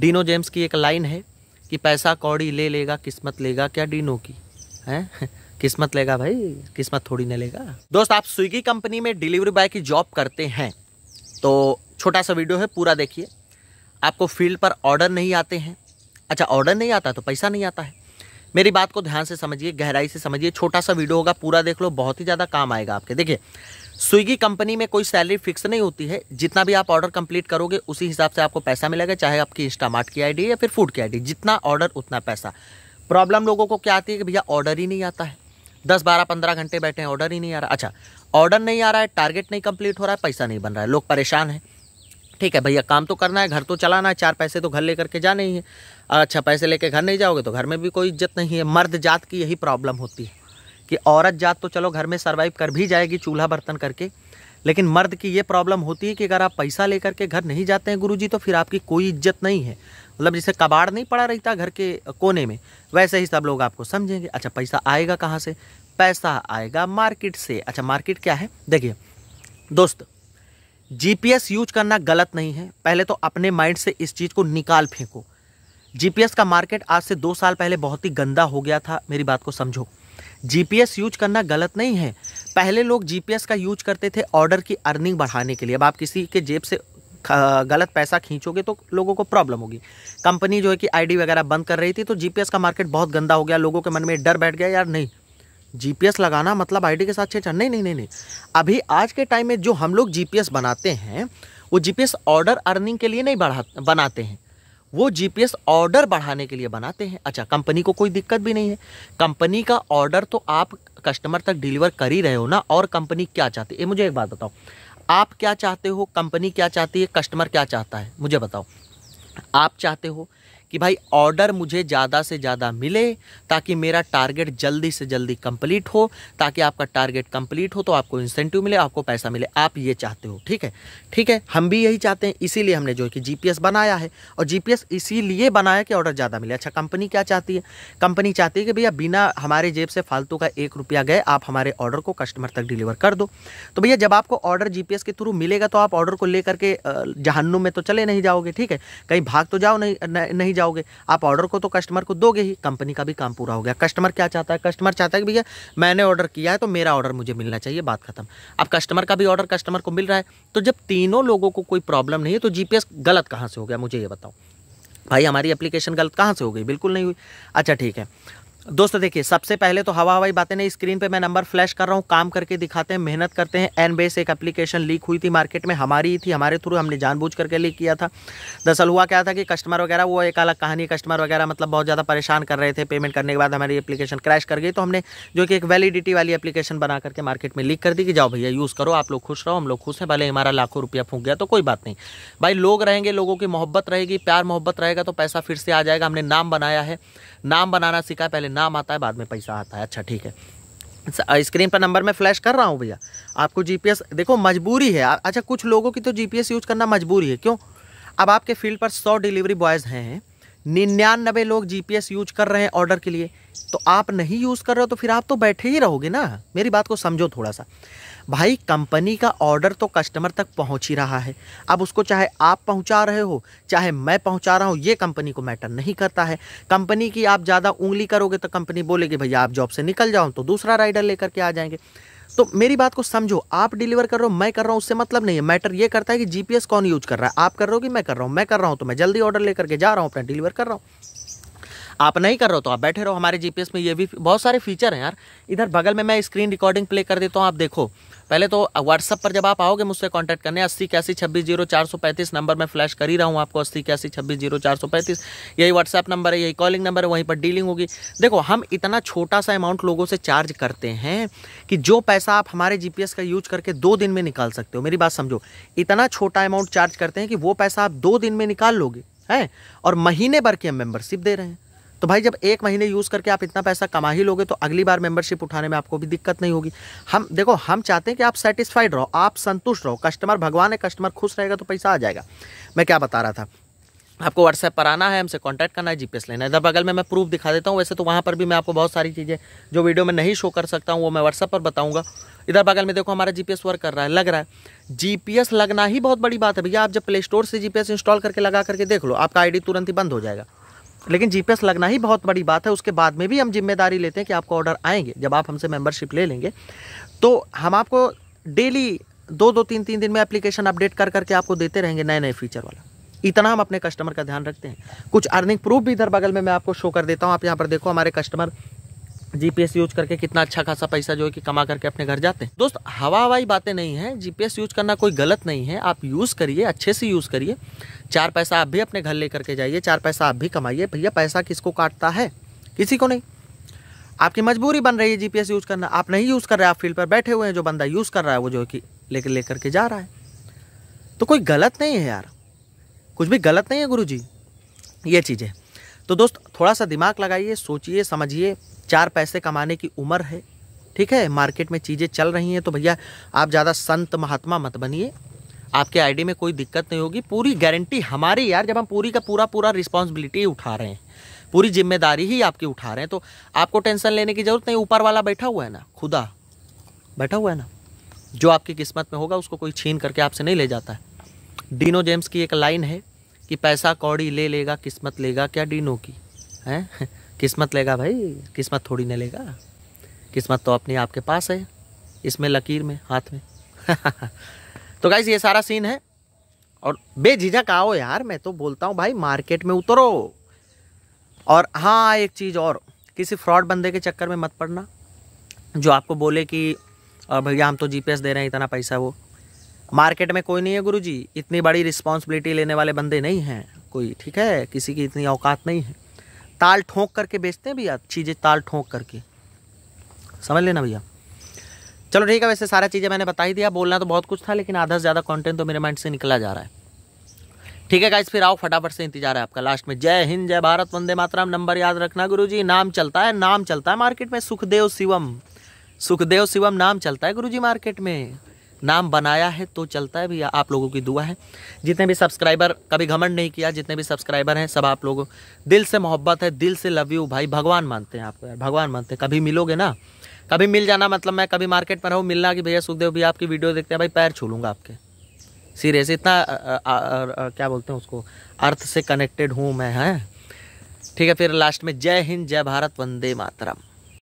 Dino James की एक line है कि पैसा कौड़ी ले लेगा किस्मत लेगा क्या डीनो की है किस्मत लेगा भाई किस्मत थोड़ी नहीं लेगा दोस्त आप स्विगी कंपनी में डिलीवरी बॉय की जॉब करते हैं तो छोटा सा वीडियो है पूरा देखिए आपको फील्ड पर ऑर्डर नहीं आते हैं अच्छा ऑर्डर नहीं आता तो पैसा नहीं आता है मेरी बात को ध्यान से समझिए गहराई से समझिए छोटा सा वीडियो होगा पूरा देख लो बहुत ही ज़्यादा काम आएगा आपके देखिए स्विगी कंपनी में कोई सैलरी फिक्स नहीं होती है जितना भी आप ऑर्डर कंप्लीट करोगे उसी हिसाब से आपको पैसा मिलेगा चाहे आपकी इंस्टामार्ट की आईडी या फिर फूड की आईडी जितना ऑर्डर उतना पैसा प्रॉब्लम लोगों को क्या आती है कि भैया ऑर्डर ही नहीं आता है दस बारह पंद्रह घंटे बैठे हैं ऑर्डर ही नहीं आ रहा अच्छा ऑर्डर नहीं आ रहा है टारगेट नहीं कंप्लीट हो रहा है पैसा नहीं बन रहा है लोग परेशान हैं ठीक है भैया काम तो करना है घर तो चलाना है चार पैसे तो घर लेकर के जाना ही है अच्छा पैसे लेके घर नहीं जाओगे तो घर में भी कोई इज्जत नहीं है मर्द जात की यही प्रॉब्लम होती है कि औरत जात तो चलो घर में सर्वाइव कर भी जाएगी चूल्हा बर्तन करके लेकिन मर्द की ये प्रॉब्लम होती है कि अगर आप पैसा लेकर के घर नहीं जाते हैं गुरुजी तो फिर आपकी कोई इज्जत नहीं है मतलब जैसे कबाड़ नहीं पड़ा रहता घर के कोने में वैसे ही सब लोग आपको समझेंगे अच्छा पैसा आएगा कहाँ से पैसा आएगा मार्केट से अच्छा मार्केट क्या है देखिए दोस्त जीपीएस यूज करना गलत नहीं है पहले तो अपने माइंड से इस चीज़ को निकाल फेंको जीपीएस का मार्केट आज से दो साल पहले बहुत ही गंदा हो गया था मेरी बात को समझो जीपीएस यूज करना गलत नहीं है पहले लोग जीपीएस का यूज करते थे ऑर्डर की अर्निंग बढ़ाने के लिए अब आप किसी के जेब से गलत पैसा खींचोगे तो लोगों को प्रॉब्लम होगी कंपनी जो है कि आईडी वगैरह बंद कर रही थी तो जीपीएस का मार्केट बहुत गंदा हो गया लोगों के मन में डर बैठ गया यार नहीं जीपीएस लगाना मतलब आईडी के साथ छेड़छाड़ नहीं नहीं नहीं नहीं अभी आज के टाइम में जो हम लोग जीपीएस बनाते हैं वो जीपीएस ऑर्डर अर्निंग के लिए नहीं बढ़ा बनाते हैं वो जीपीएस ऑर्डर बढ़ाने के लिए बनाते हैं अच्छा कंपनी को कोई दिक्कत भी नहीं है कंपनी का ऑर्डर तो आप कस्टमर तक डिलीवर कर ही रहे हो ना और कंपनी क्या चाहती है मुझे एक बात बताओ आप क्या चाहते हो कंपनी क्या चाहती है कस्टमर क्या चाहता है मुझे बताओ आप चाहते हो कि भाई ऑर्डर मुझे ज़्यादा से ज़्यादा मिले ताकि मेरा टारगेट जल्दी से जल्दी कंप्लीट हो ताकि आपका टारगेट कंप्लीट हो तो आपको इंसेंटिव मिले आपको पैसा मिले आप ये चाहते हो ठीक है ठीक है हम भी यही चाहते हैं इसीलिए हमने जो है कि जीपीएस बनाया है और जीपीएस इसीलिए बनाया कि ऑर्डर ज़्यादा मिले अच्छा कंपनी क्या चाहती है कंपनी चाहती है कि भैया बिना हमारे जेब से फालतू का एक रुपया गए आप हमारे ऑर्डर को कस्टमर तक डिलीवर कर दो तो भैया जब आपको ऑर्डर जी के थ्रू मिलेगा तो आप ऑर्डर को लेकर के जहन्नुम में तो चले नहीं जाओगे ठीक है कहीं भाग तो जाओ नहीं नहीं जाओगे आप ऑर्डर को तो कस्टमर को दोगे ही कंपनी का भी काम पूरा हो गया कस्टमर क्या चाहता है कस्टमर चाहता है कि भैया मैंने ऑर्डर किया है तो मेरा ऑर्डर मुझे मिलना चाहिए बात खत्म अब कस्टमर का भी ऑर्डर कस्टमर को मिल रहा है तो जब तीनों लोगों को कोई प्रॉब्लम नहीं है तो जीपीएस गलत कहाँ से हो गया मुझे ये बताओ भाई हमारी एप्लीकेशन गलत कहाँ से हो गई बिल्कुल नहीं हुई अच्छा ठीक है दोस्तों देखिए सबसे पहले तो हवा हवाई बातें नहीं स्क्रीन पे मैं नंबर फ्लैश कर रहा हूँ काम करके दिखाते हैं मेहनत करते हैं एन बेस एक एप्लीकेशन लीक हुई थी मार्केट में हमारी ही थी हमारे थ्रू हमने जानबूझ करके लीक किया था दरअसल हुआ क्या था कि कस्टमर वगैरह वो एक अलग कहानी कस्टमर वगैरह मतलब बहुत ज़्यादा परेशान कर रहे थे पेमेंट करने के बाद हमारी एप्लीकेशन क्रैश कर गई तो हमने जो कि एक वैलिडिटी वाली एप्लीकेशन बना करके मार्केट में लीक कर दी कि जाओ भैया यूज़ करो आप लोग खुश रहो हम लोग खुश हैं भले हमारा लाखों रुपया फूक गया तो कोई बात नहीं भाई लोग रहेंगे लोगों की मोहब्बत रहेगी प्यार मोहब्बत रहेगा तो पैसा फिर से आ जाएगा हमने नाम बनाया है नाम बनाना सीखा पहले नाम आता है बाद में पैसा आता है अच्छा ठीक है स्क्रीन पर नंबर मैं फ्लैश कर रहा हूँ भैया आपको जीपीएस देखो मजबूरी है अच्छा कुछ लोगों की तो जीपीएस यूज़ करना मजबूरी है क्यों अब आपके फील्ड पर सौ डिलीवरी बॉयज़ हैं निन्यानबे लोग जीपीएस यूज कर रहे हैं ऑर्डर के लिए तो आप नहीं यूज़ कर रहे हो तो फिर आप तो बैठे ही रहोगे ना मेरी बात को समझो थोड़ा सा भाई कंपनी का ऑर्डर तो कस्टमर तक पहुंच ही रहा है अब उसको चाहे आप पहुंचा रहे हो चाहे मैं पहुंचा रहा हूं ये कंपनी को मैटर नहीं करता है कंपनी की आप ज़्यादा उंगली करोगे तो कंपनी बोलेगी भैया आप जॉब से निकल जाओ तो दूसरा राइडर लेकर के आ जाएंगे तो मेरी बात को समझो आप डिलीवर कर रहे हो मैं कर रहा हूँ उससे मतलब नहीं है मैटर ये करता है कि जीपीएस कौन यूज कर रहा है आप कर रहे हो कि मैं कर रहा हूँ मैं कर रहा हूँ तो मैं जल्दी ऑर्डर लेकर के जा रहा हूँ अपना डिलीवर कर रहा हूँ आप नहीं कर रहे हो तो आप बैठे रहो हमारे जीपीएस में ये भी बहुत सारे फीचर हैं यार इधर बगल में मैं स्क्रीन रिकॉर्डिंग प्ले कर देता हूँ आप देखो पहले तो व्हाट्सअप पर जब आप आओगे मुझसे कांटेक्ट करने अस्सी इक्यासी छब्बीस जीरो चार सौ पैंतीस नंबर मैं फ्लैश कर ही रहा हूँ आपको अस्सी इक्यासी छब्बीस जीरो चार सौ पैंतीस यही व्हाट्सअप नंबर है यही कॉलिंग नंबर है वहीं पर डीलिंग होगी देखो हम इतना छोटा सा अमाउंट लोगों से चार्ज करते हैं कि जो पैसा आप हमारे जी का यूज करके दो दिन में निकाल सकते हो मेरी बात समझो इतना छोटा अमाउंट चार्ज करते हैं कि वो पैसा आप दो दिन में निकाल लोगे हैं और महीने भर की हम मेम्बरशिप दे रहे हैं तो भाई जब एक महीने यूज़ करके आप इतना पैसा कमा ही लोगे तो अगली बार मेंबरशिप उठाने में आपको भी दिक्कत नहीं होगी हम देखो हम चाहते हैं कि आप सेटिस्फाइड रहो आप संतुष्ट रहो कस्टमर भगवान है कस्टमर खुश रहेगा तो पैसा आ जाएगा मैं क्या बता रहा था आपको व्हाट्सएप पर आना है हमसे कांटेक्ट करना है जीपीएस लेना है इधर बगल में मैं प्रूफ दिखा देता हूँ वैसे तो वहाँ पर भी मैं आपको बहुत सारी चीज़ें जो वीडियो में नहीं शो कर सकता हूँ वो मैं व्हाट्सएप पर बताऊँगा इधर बगल में देखो हमारा जीपीएस वर्क कर रहा है लग रहा है जीपीएस लगना ही बहुत बड़ी बात है भैया आप जब प्ले स्टोर से जीपीएस इंस्टॉल करके लगा करके देख लो आपका आईडी तुरंत ही बंद हो जाएगा लेकिन जीपीएस लगना ही बहुत बड़ी बात है उसके बाद में भी हम जिम्मेदारी लेते हैं कि आपको ऑर्डर आएंगे जब आप हमसे मेंबरशिप ले लेंगे तो हम आपको डेली दो दो तीन तीन दिन में एप्लीकेशन अपडेट कर करके आपको देते रहेंगे नए नए फीचर वाला इतना हम अपने कस्टमर का ध्यान रखते हैं कुछ अर्निंग प्रूफ भी इधर बगल में मैं आपको शो कर देता हूँ आप यहाँ पर देखो हमारे कस्टमर जीपीएस यूज करके कितना अच्छा खासा पैसा जो है कि कमा करके अपने घर जाते हैं दोस्त हवा हवाई बातें नहीं है जीपीएस यूज करना कोई गलत नहीं है आप यूज़ करिए अच्छे से यूज़ करिए चार पैसा आप भी अपने घर ले करके जाइए चार पैसा आप भी कमाइए भैया पैसा किसको काटता है किसी को नहीं आपकी मजबूरी बन रही है जीपीएस यूज़ करना आप नहीं यूज़ कर रहे आप फील्ड पर बैठे हुए हैं जो बंदा यूज़ कर रहा है वो जो है कि लेकर लेकर के जा रहा है तो कोई गलत नहीं है यार कुछ भी गलत नहीं है गुरु जी ये चीज़ें तो दोस्त थोड़ा सा दिमाग लगाइए सोचिए समझिए चार पैसे कमाने की उम्र है ठीक है मार्केट में चीज़ें चल रही हैं तो भैया आप ज़्यादा संत महात्मा मत बनिए आपके आईडी में कोई दिक्कत नहीं होगी पूरी गारंटी हमारी यार जब हम पूरी का पूरा पूरा रिस्पॉन्सिबिलिटी उठा रहे हैं पूरी जिम्मेदारी ही आपकी उठा रहे हैं तो आपको टेंशन लेने की ज़रूरत नहीं ऊपर वाला बैठा हुआ है ना खुदा बैठा हुआ है ना जो आपकी किस्मत में होगा उसको कोई छीन करके आपसे नहीं ले जाता है डीनो जेम्स की एक लाइन है कि पैसा कौड़ी ले लेगा किस्मत लेगा क्या डीनो की हैं किस्मत लेगा भाई किस्मत थोड़ी नहीं लेगा किस्मत तो अपनी आपके पास है इसमें लकीर में हाथ में तो गाइज ये सारा सीन है और बेझिझक आओ यार मैं तो बोलता हूँ भाई मार्केट में उतरो और हाँ एक चीज़ और किसी फ्रॉड बंदे के चक्कर में मत पड़ना जो आपको बोले कि भैया हम तो जीपीएस दे रहे हैं इतना पैसा वो मार्केट में कोई नहीं है गुरुजी इतनी बड़ी रिस्पॉन्सिबिलिटी लेने वाले बंदे नहीं हैं कोई ठीक है किसी की इतनी औकात नहीं है ताल ठोंक करके बेचते हैं भैया चीज़ें ताल ठोंक करके समझ लेना भैया चलो ठीक है वैसे सारा चीज़ें मैंने बता ही दिया बोलना तो बहुत कुछ था लेकिन आधा से ज़्यादा कंटेंट तो मेरे माइंड से निकला जा रहा है ठीक है गाइस फिर आओ फटाफट से इंतजार है आपका लास्ट में जय हिंद जय भारत वंदे मातराम नंबर याद रखना गुरुजी नाम चलता है नाम चलता है मार्केट में सुखदेव शिवम सुखदेव शिवम नाम चलता है गुरुजी मार्केट में नाम बनाया है तो चलता है भैया आप लोगों की दुआ है जितने भी सब्सक्राइबर कभी घमंड नहीं किया जितने भी सब्सक्राइबर हैं सब आप लोगों दिल से मोहब्बत है दिल से लव यू भाई भगवान मानते हैं आपको यार भगवान मानते हैं कभी मिलोगे ना कभी मिल जाना मतलब मैं कभी मार्केट में रहूँ मिलना कि भैया सुखदेव भैया आपकी वीडियो देखते हैं भाई पैर छू लूँगा आपके सीरियस इतना क्या बोलते हैं उसको अर्थ से कनेक्टेड हूँ मैं हैं ठीक है फिर लास्ट में जय हिंद जय भारत वंदे मातरम